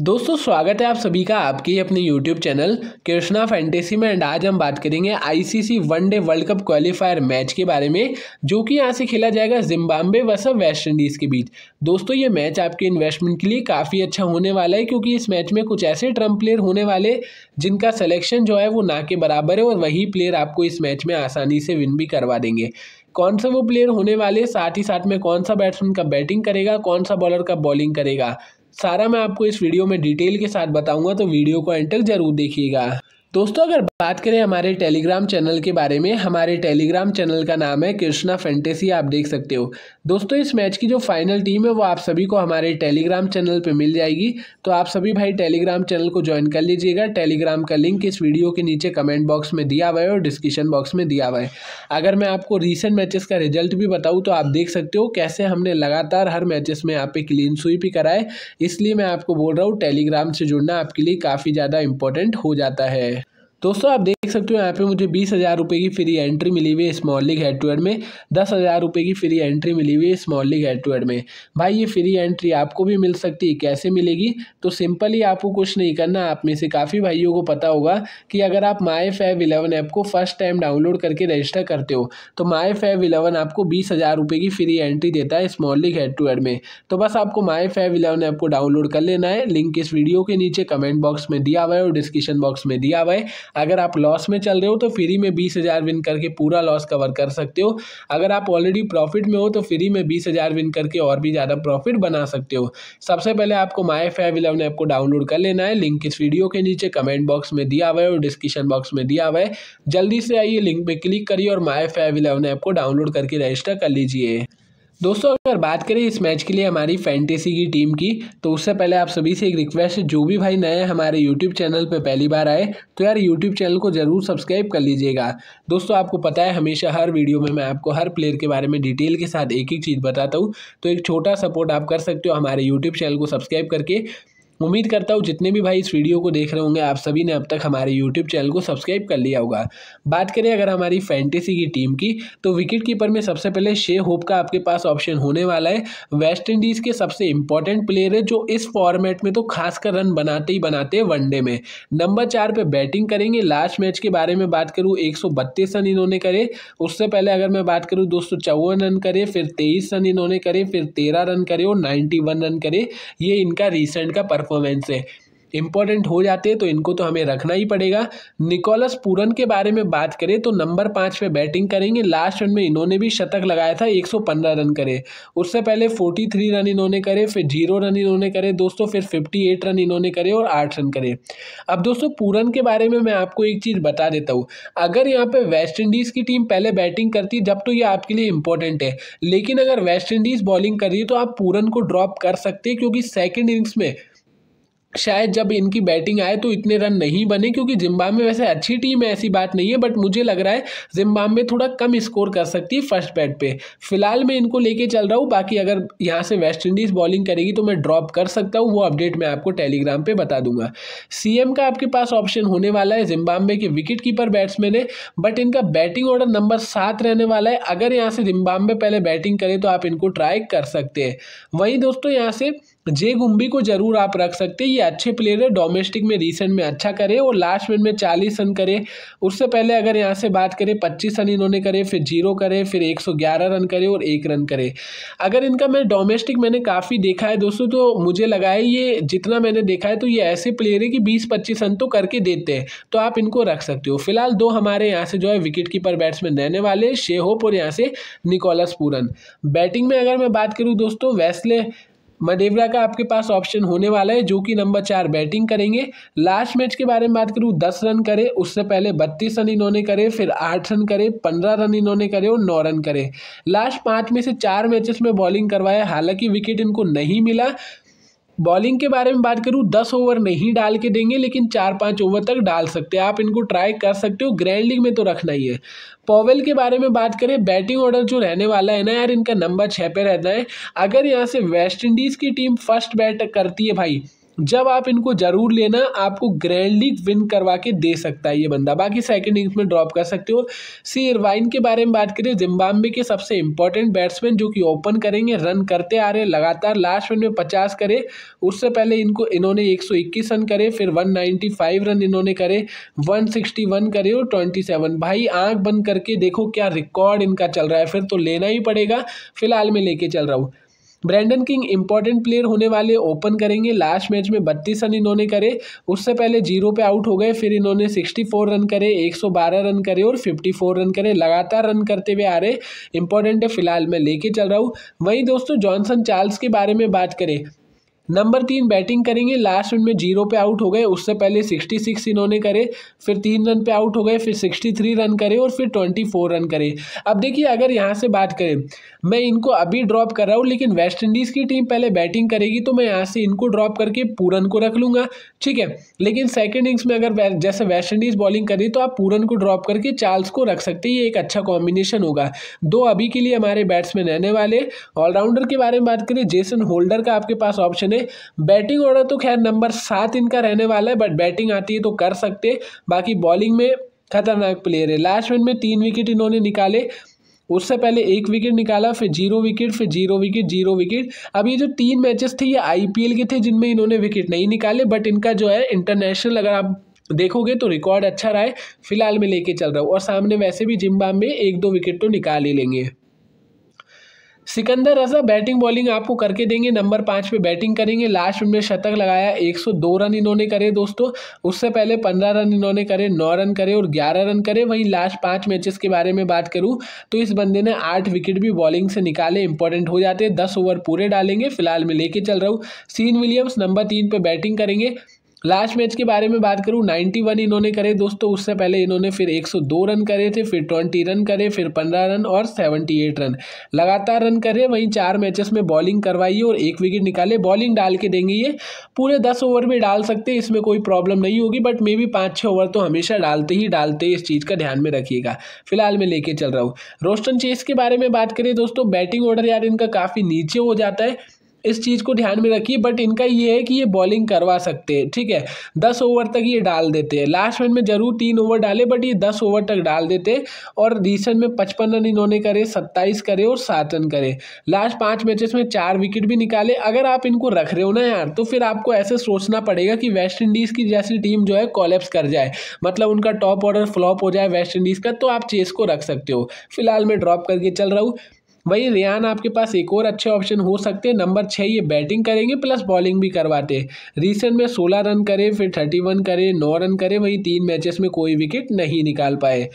दोस्तों स्वागत है आप सभी का आपके अपने YouTube चैनल कृष्णा फैंटेसी में एंड आज हम बात करेंगे ICC one day world cup qualifier match के बारे में जो कि यहाँ से खेला जाएगा जिम्बाब्वे वर्सेस वेस्ट इंडीज़ के बीच दोस्तों ये मैच आपके इन्वेस्टमेंट के लिए काफ़ी अच्छा होने वाला है क्योंकि इस मैच में कुछ ऐसे ट्रम्प प्लेयर होने वाले जिनका सलेक्शन जो है वो ना के बराबर है और वही प्लेयर आपको इस मैच में आसानी से विन भी करवा देंगे कौन सा वो प्लेयर होने वाले साथ ही साथ में कौन सा बैट्समैन का बैटिंग करेगा कौन सा बॉलर का बॉलिंग करेगा सारा मैं आपको इस वीडियो में डिटेल के साथ बताऊंगा तो वीडियो को एंड तक जरूर देखिएगा दोस्तों अगर बात करें हमारे टेलीग्राम चैनल के बारे में हमारे टेलीग्राम चैनल का नाम है कृष्णा फैंटेसी आप देख सकते हो दोस्तों इस मैच की जो फाइनल टीम है वो आप सभी को हमारे टेलीग्राम चैनल पे मिल जाएगी तो आप सभी भाई टेलीग्राम चैनल को ज्वाइन कर लीजिएगा टेलीग्राम का लिंक इस वीडियो के नीचे कमेंट बॉक्स में दिया हुआ है और डिस्क्रिप्शन बॉक्स में दिया हुआ है अगर मैं आपको रिसेंट मैचेस का रिजल्ट भी बताऊँ तो आप देख सकते हो कैसे हमने लगातार हर मैचेस में यहाँ पे क्लीन स्वीप ही कराए इसलिए मैं आपको बोल रहा हूँ टेलीग्राम से जुड़ना आपके लिए काफ़ी ज़्यादा इंपॉर्टेंट हो जाता है दोस्तों आप देख सकते हो यहाँ पे मुझे बीस हज़ार रुपये की फ्री एंट्री मिली हुई है small league head to head में दस हज़ार रुपये की फ्री एंट्री मिली हुई है small league head to head में भाई ये फ्री एंट्री आपको भी मिल सकती है कैसे मिलेगी तो सिंपली आपको कुछ नहीं करना आप में से काफ़ी भाइयों को पता होगा कि अगर आप माई फैव इलेवन ऐप को फर्स्ट टाइम डाउनलोड करके रजिस्टर करते हो तो माई फैव इलेवन आपको बीस हज़ार रुपये की फ्री एंट्री देता है small league head to head में तो बस आपको माई फैव इलेवन ऐप को डाउनलोड कर लेना है लिंक इस वीडियो के नीचे कमेंट बॉक्स में दिया हुआ है और डिस्क्रिप्शन बॉक्स में दिया हुआ है अगर आप लॉस में चल रहे हो तो फ्री में बीस हज़ार विन करके पूरा लॉस कवर कर सकते हो अगर आप ऑलरेडी प्रॉफिट में हो तो फ्री में बीस हज़ार विन करके और भी ज़्यादा प्रॉफिट बना सकते हो सबसे पहले आपको माई फाइव इलेवन ऐप को डाउनलोड कर लेना है लिंक इस वीडियो के नीचे कमेंट बॉक्स में दिया हुआ है और डिस्क्रिप्शन बॉक्स में दिया हुआ है जल्दी से आइए लिंक पर क्लिक करिए और माई फाइव इलेवन ऐप को डाउनलोड करके रजिस्टर कर लीजिए दोस्तों अगर बात करें इस मैच के लिए हमारी फैंटेसी की टीम की तो उससे पहले आप सभी से एक रिक्वेस्ट है जो भी भाई नए हमारे यूट्यूब चैनल पर पहली बार आए तो यार यूट्यूब चैनल को ज़रूर सब्सक्राइब कर लीजिएगा दोस्तों आपको पता है हमेशा हर वीडियो में मैं आपको हर प्लेयर के बारे में डिटेल के साथ एक एक चीज़ बताता हूँ तो एक छोटा सपोर्ट आप कर सकते हो हमारे यूट्यूब चैनल को सब्सक्राइब करके उम्मीद करता हूँ जितने भी भाई इस वीडियो को देख रहे होंगे आप सभी ने अब तक हमारे यूट्यूब चैनल को सब्सक्राइब कर लिया होगा बात करें अगर हमारी फैंटेसी की टीम की तो विकेट कीपर में सबसे पहले शे होप का आपके पास ऑप्शन होने वाला है वेस्ट इंडीज़ के सबसे इंपॉर्टेंट प्लेयर है जो इस फॉर्मेट में तो खासकर रन बनाते ही बनाते हैं वनडे में नंबर चार पर बैटिंग करेंगे लास्ट मैच के बारे में बात करूँ एक रन इन्होंने करे उससे पहले अगर मैं बात करूँ दो रन करे फिर तेईस रन इन्होंने करे फिर तेरह रन करे और नाइन्टी रन करे ये इनका रिसेंट का परफॉर्म परफॉर्मेंस है इम्पॉर्टेंट हो जाते हैं तो इनको तो हमें रखना ही पड़ेगा निकोलस पूरन के बारे में बात करें तो नंबर पाँच पे बैटिंग करेंगे लास्ट रन में इन्होंने भी शतक लगाया था 115 रन करे उससे पहले 43 रन इन्होंने करे फिर जीरो रन इन्होंने करे दोस्तों फिर 58 रन इन्होंने करे और आठ रन करे अब दोस्तों पूरन के बारे में मैं आपको एक चीज़ बता देता हूँ अगर यहाँ पर वेस्ट इंडीज़ की टीम पहले बैटिंग करती जब तो ये आपके लिए इंपॉर्टेंट है लेकिन अगर वेस्ट इंडीज़ बॉलिंग कर रही है तो आप पूरन को ड्रॉप कर सकते क्योंकि सेकेंड इनिंग्स में शायद जब इनकी बैटिंग आए तो इतने रन नहीं बने क्योंकि जिम्बाब्वे वैसे अच्छी टीम है ऐसी बात नहीं है बट मुझे लग रहा है जिम्बाब्वे थोड़ा कम स्कोर कर सकती है फर्स्ट बैट पे फिलहाल मैं इनको लेके चल रहा हूँ बाकी अगर यहाँ से वेस्ट इंडीज़ बॉलिंग करेगी तो मैं ड्रॉप कर सकता हूँ वो अपडेट मैं आपको टेलीग्राम पर बता दूंगा सी का आपके पास ऑप्शन होने वाला है जिम्बाब्वे के विकेट कीपर बैट्समैन है बट इनका बैटिंग ऑर्डर नंबर सात रहने वाला है अगर यहाँ से जिम्बाब्वे पहले बैटिंग करें तो आप इनको ट्राई कर सकते हैं वहीं दोस्तों यहाँ से जे गुम्बी को जरूर आप रख सकते हैं ये अच्छे प्लेयर है डोमेस्टिक में रिसेंट में अच्छा करे और लास्ट मिनट में चालीस रन करे उससे पहले अगर यहाँ से बात करें पच्चीस रन इन्होंने करे फिर जीरो करे फिर एक सौ ग्यारह रन करे और एक रन करे अगर इनका मैं डोमेस्टिक मैंने काफ़ी देखा है दोस्तों तो मुझे लगा है ये जितना मैंने देखा है तो ये ऐसे प्लेयर है कि बीस पच्चीस रन तो करके देते हैं तो आप इनको रख सकते हो फिलहाल दो हमारे यहाँ से जो है विकेट कीपर बैट्समैन रहने वाले शेहोप और यहाँ से निकोलस पूरन बैटिंग में अगर मैं बात करूँ दोस्तों वैसले मडेवरा का आपके पास ऑप्शन होने वाला है जो कि नंबर चार बैटिंग करेंगे लास्ट मैच के बारे में बात करूँ दस रन करे उससे पहले बत्तीस रन इन्होंने करे फिर आठ रन करे पंद्रह रन इन्होंने करे और नौ रन करे लास्ट पाँच में से चार मैचेस में बॉलिंग करवाया हालांकि विकेट इनको नहीं मिला बॉलिंग के बारे में बात करूँ दस ओवर नहीं डाल के देंगे लेकिन चार पाँच ओवर तक डाल सकते हैं आप इनको ट्राई कर सकते हो ग्रैंड लीग में तो रखना ही है पॉवेल के बारे में बात करें बैटिंग ऑर्डर जो रहने वाला है ना यार इनका नंबर छः पे रहना है अगर यहाँ से वेस्ट इंडीज़ की टीम फर्स्ट बैट करती है भाई जब आप इनको जरूर लेना आपको ग्रैंड लीग विन करवा के दे सकता है ये बंदा बाकी सेकेंड इनिंग्स में ड्रॉप कर सकते हो सी इरवाइन के बारे में बात करें जिम्बाब्वे के सबसे इंपॉर्टेंट बैट्समैन जो कि ओपन करेंगे रन करते आ रहे लगातार लास्ट रन में पचास करे उससे पहले इनको इन्होंने एक सौ इक्कीस रन करे फिर वन नाइन्टी फाइव रन इन्होंने करे वन सिक्सटी वन करे और ट्वेंटी सेवन भाई आँख बंद करके देखो क्या रिकॉर्ड इनका चल रहा है फिर तो लेना ही पड़ेगा फिलहाल मैं लेके चल रहा हूँ ब्रैंडन किंग इंपॉर्टेंट प्लेयर होने वाले ओपन करेंगे लास्ट मैच में बत्तीस रन इन्होंने करे उससे पहले जीरो पे आउट हो गए फिर इन्होंने सिक्सटी फोर रन करे एक सौ बारह रन करे और फिफ्टी फोर रन करे लगातार रन करते हुए आ रहे इंपॉर्टेंट है फिलहाल मैं लेके चल रहा हूँ वहीं दोस्तों जॉनसन चार्ल्स के बारे में बात करें नंबर तीन बैटिंग करेंगे लास्ट रन में जीरो पे आउट हो गए उससे पहले सिक्सटी सिक्स इन्होंने करे फिर तीन रन पे आउट हो गए फिर सिक्सटी थ्री रन करे और फिर ट्वेंटी फोर रन करे अब देखिए अगर यहाँ से बात करें मैं इनको अभी ड्रॉप कर रहा हूँ लेकिन वेस्ट इंडीज़ की टीम पहले बैटिंग करेगी तो मैं यहाँ से इनको ड्रॉप करके पूरन को रख लूँगा ठीक है लेकिन सेकेंड इनिंग्स में अगर जैसे वेस्ट इंडीज़ बॉलिंग करी तो आप पूरन को ड्रॉप करके चार्ल्स को रख सकते हैं ये एक अच्छा कॉम्बिनेशन होगा दो अभी के लिए हमारे बैट्समैन रहने वाले ऑलराउंडर के बारे में बात करें जेसन होल्डर का आपके पास ऑप्शन है सकते बैटिंग ऑर्डर तो खैर नंबर सात इनका रहने वाला है बट बैटिंग आती है तो कर सकते बाकी बॉलिंग में खतरनाक प्लेयर है लास्ट मिनट में तीन विकेट इन्होंने निकाले उससे पहले एक विकेट निकाला फिर जीरो विकेट फिर जीरो विकेट जीरो विकेट अब ये जो तीन मैचेस थे ये आईपीएल के थे जिनमें इन्होंने विकेट नहीं निकाले बट इनका जो है इंटरनेशनल अगर आप देखोगे तो रिकॉर्ड अच्छा रहा है फिलहाल मैं लेके चल रहा हूँ और सामने वैसे भी जिम्बाब्वे एक दो विकेट तो निकाल ही लेंगे सिकंदर रजा बैटिंग बॉलिंग आपको करके देंगे नंबर पाँच पे बैटिंग करेंगे लास्ट में शतक लगाया 102 रन इन्होंने करे दोस्तों उससे पहले 15 रन इन्होंने करे 9 रन करे और 11 रन करे वहीं लास्ट पाँच मैचेस के बारे में बात करूँ तो इस बंदे ने आठ विकेट भी बॉलिंग से निकाले इंपॉर्टेंट हो जाते हैं दस ओवर पूरे डालेंगे फिलहाल मैं लेके चल रहा हूँ सीन विलियम्स नंबर तीन पर बैटिंग करेंगे लास्ट मैच के बारे में बात करूँ वन इन्होंने करे दोस्तों उससे पहले इन्होंने फिर एक सौ दो रन करे थे फिर ट्वेंटी रन करे फिर पंद्रह रन और सेवेंटी एट रन लगातार रन करे वहीं चार मैचेस में बॉलिंग करवाई और एक विकेट निकाले बॉलिंग डाल के देंगे ये पूरे दस ओवर भी डाल सकते हैं इसमें कोई प्रॉब्लम नहीं होगी बट मे बी पाँच छः ओवर तो हमेशा डालते ही डालते इस चीज़ का ध्यान में रखिएगा फिलहाल मैं लेके चल रहा हूँ रोस्टन चेस के बारे में बात करें दोस्तों बैटिंग ऑर्डर यार इनका काफ़ी नीचे हो जाता है इस चीज़ को ध्यान में रखिए बट इनका ये है कि ये बॉलिंग करवा सकते हैं ठीक है दस ओवर तक ये डाल देते हैं लास्ट मैन में जरूर तीन ओवर डाले बट ये दस ओवर तक डाल देते और रिसेंट में पचपन रन इन्होंने करे सत्ताईस करे और सात रन करे लास्ट पाँच मैचेस में चार विकेट भी निकाले अगर आप इनको रख रहे हो ना यार तो फिर आपको ऐसे सोचना पड़ेगा कि वेस्ट इंडीज़ की जैसी टीम जो है कॉलेप्स कर जाए मतलब उनका टॉप ऑर्डर फ्लॉप हो जाए वेस्ट इंडीज़ का तो आप चेस को रख सकते हो फिलहाल मैं ड्रॉप करके चल रहा हूँ वहीं रियान आपके पास एक और अच्छे ऑप्शन हो सकते हैं नंबर छः ये बैटिंग करेंगे प्लस बॉलिंग भी करवाते रिसेंट में सोलह रन करे फिर थर्टी वन करे नौ रन करे वहीं तीन मैचेस में कोई विकेट नहीं निकाल पाए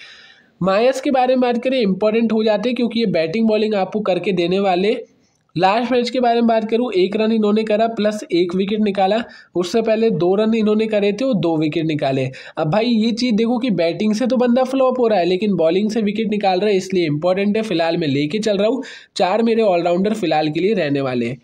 मायस के बारे में बात करें इंपॉर्टेंट हो जाते हैं क्योंकि ये बैटिंग बॉलिंग आपको करके देने वाले लास्ट मैच के बारे में बात करूँ एक रन इन्होंने करा प्लस एक विकेट निकाला उससे पहले दो रन इन्होंने करे थे और दो विकेट निकाले अब भाई ये चीज़ देखो कि बैटिंग से तो बंदा फ्लॉप हो रहा है लेकिन बॉलिंग से विकेट निकाल रहा है इसलिए इंपॉर्टेंट है फिलहाल मैं लेके चल रहा हूँ चार मेरे ऑलराउंडर फिलहाल के लिए रहने वाले हैं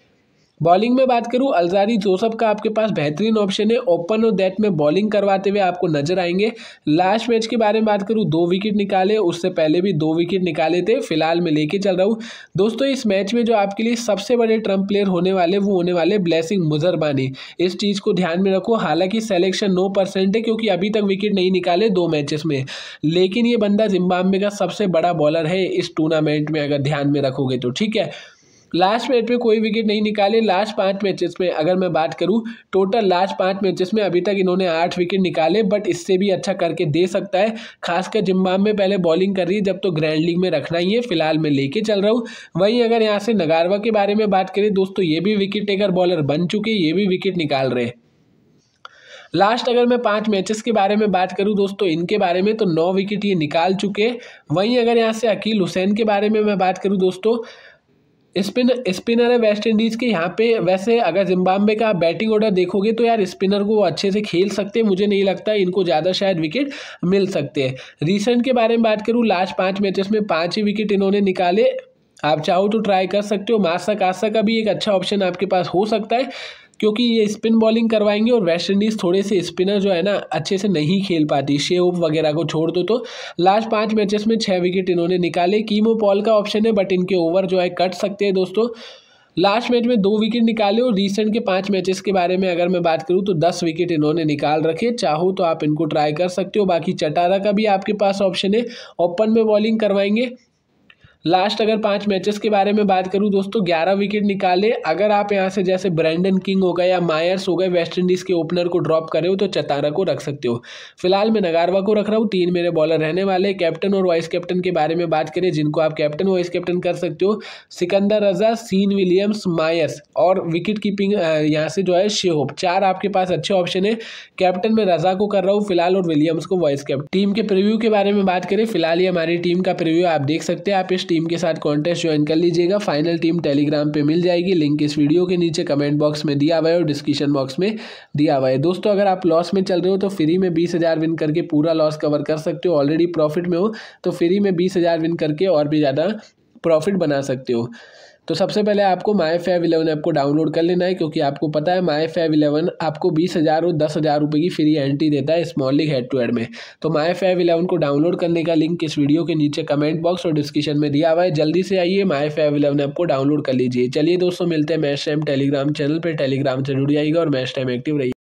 बॉलिंग में बात करूं अलजारी जोसफ का आपके पास बेहतरीन ऑप्शन है ओपन और डेट में बॉलिंग करवाते हुए आपको नजर आएंगे लास्ट मैच के बारे में बात करूं दो विकेट निकाले उससे पहले भी दो विकेट निकाले थे फिलहाल मैं लेके चल रहा हूं दोस्तों इस मैच में जो आपके लिए सबसे बड़े ट्रम्प प्लेयर होने वाले वो होने वाले ब्लैसिंग मुजरबानी इस चीज़ को ध्यान में रखो हालांकि सेलेक्शन नौ परसेंट है क्योंकि अभी तक विकेट नहीं निकाले दो मैचेस में लेकिन ये बंदा जिम्बाब्वे का सबसे बड़ा बॉलर है इस टूर्नामेंट में अगर ध्यान में रखोगे तो ठीक है लास्ट मैच में कोई विकेट नहीं निकाले लास्ट पाँच मैचेस में अगर मैं बात करूँ टोटल लास्ट पाँच मैचेस में अभी तक इन्होंने आठ विकेट निकाले बट इससे भी अच्छा करके दे सकता है खासकर जिम्बाब्वे पहले बॉलिंग कर रही है जब तो ग्रैंड लीग में रखना ही है फिलहाल मैं लेके चल रहा हूँ वहीं अगर यहाँ से नगारवा के बारे में बात करें दोस्तों ये भी विकेट टेकर बॉलर बन चुके ये भी विकेट निकाल रहे हैं लास्ट अगर मैं पांच मैचेस के बारे में बात करूं दोस्तों इनके बारे में तो नौ विकेट ये निकाल चुके वहीं अगर यहाँ से अकील हुसैन के बारे में मैं बात करूं दोस्तों स्पिनर स्पिनर है वेस्ट इंडीज़ के यहाँ पे वैसे अगर जिम्बाब्वे का बैटिंग ऑर्डर देखोगे तो यार स्पिनर को वो अच्छे से खेल सकते हैं मुझे नहीं लगता इनको ज़्यादा शायद विकेट मिल सकते हैं रिसेंट के बारे में बात करूँ लास्ट पाँच मैचेस में पाँच ही विकेट इन्होंने निकाले आप चाहो तो ट्राई कर सकते हो मासक कासा का भी एक अच्छा ऑप्शन आपके पास हो सकता है क्योंकि ये स्पिन बॉलिंग करवाएंगे और वेस्ट इंडीज़ थोड़े से स्पिनर जो है ना अच्छे से नहीं खेल पाती शेव वगैरह को छोड़ दो तो लास्ट पाँच मैचेस में छः विकेट इन्होंने निकाले कीमो पॉल का ऑप्शन है बट इनके ओवर जो है कट सकते हैं दोस्तों लास्ट मैच में दो विकेट निकाले और रिसेंट के पांच मैचेस के बारे में अगर मैं बात करूं तो दस विकेट इन्होंने निकाल रखे चाहो तो आप इनको ट्राई कर सकते हो बाकी चटारा का भी आपके पास ऑप्शन है ओपन में बॉलिंग करवाएंगे लास्ट अगर पाँच मैचेस के बारे में बात करूँ दोस्तों ग्यारह विकेट निकाले अगर आप यहाँ से जैसे ब्रैंडन किंग हो गए या मायर्स हो गए वेस्ट इंडीज़ के ओपनर को ड्रॉप रहे हो तो चतारा को रख सकते हो फिलहाल मैं नगारवा को रख रहा हूँ तीन मेरे बॉलर रहने वाले कैप्टन और वाइस कैप्टन के बारे में बात करें जिनको आप कैप्टन वाइस कैप्टन कर सकते हो Sikandar Raza Sean Williams Mayers और विकेट कीपिंग यहाँ से जो है शेहोप चार आपके पास अच्छे ऑप्शन है कैप्टन में रजा को कर रहा हूँ फिलहाल और विलियम्स को वाइस कैप्टन टीम के प्रिव्यू के बारे में बात करें फिलहाल ये हमारी टीम का प्रिव्यू आप देख सकते हैं आप इस टीम के साथ कॉन्टेस्ट ज्वाइन कर लीजिएगा फाइनल टीम टेलीग्राम पे मिल जाएगी लिंक इस वीडियो के नीचे कमेंट बॉक्स में दिया हुआ है और डिस्क्रिप्शन बॉक्स में दिया हुआ है दोस्तों अगर आप लॉस में चल रहे हो तो फ्री में बीस हज़ार विन करके पूरा लॉस कवर कर सकते हो ऑलरेडी प्रॉफिट में हो तो फ्री में बीस हज़ार विन करके और भी ज़्यादा प्रॉफिट बना सकते हो तो सबसे पहले आपको माई फैव इलेवन ऐप को डाउनलोड कर लेना है क्योंकि आपको पता है माई फैव इलेवन आपको बीस हज़ार और दस हज़ार रुपये की फ्री एंट्री देता है small league head to head में तो माई फैव इलेवन को डाउनलोड करने का लिंक इस वीडियो के नीचे कमेंट बॉक्स और डिस्क्रिप्शन में दिया हुआ है जल्दी से आइए माई फैव इलेवन ऐप को डाउनलोड कर लीजिए चलिए दोस्तों मिलते हैं मैच टाइम टेलीग्राम चैनल पर टेलीग्राम से जुड़ जाएगा और मैच टाइम एक्टिव रहिए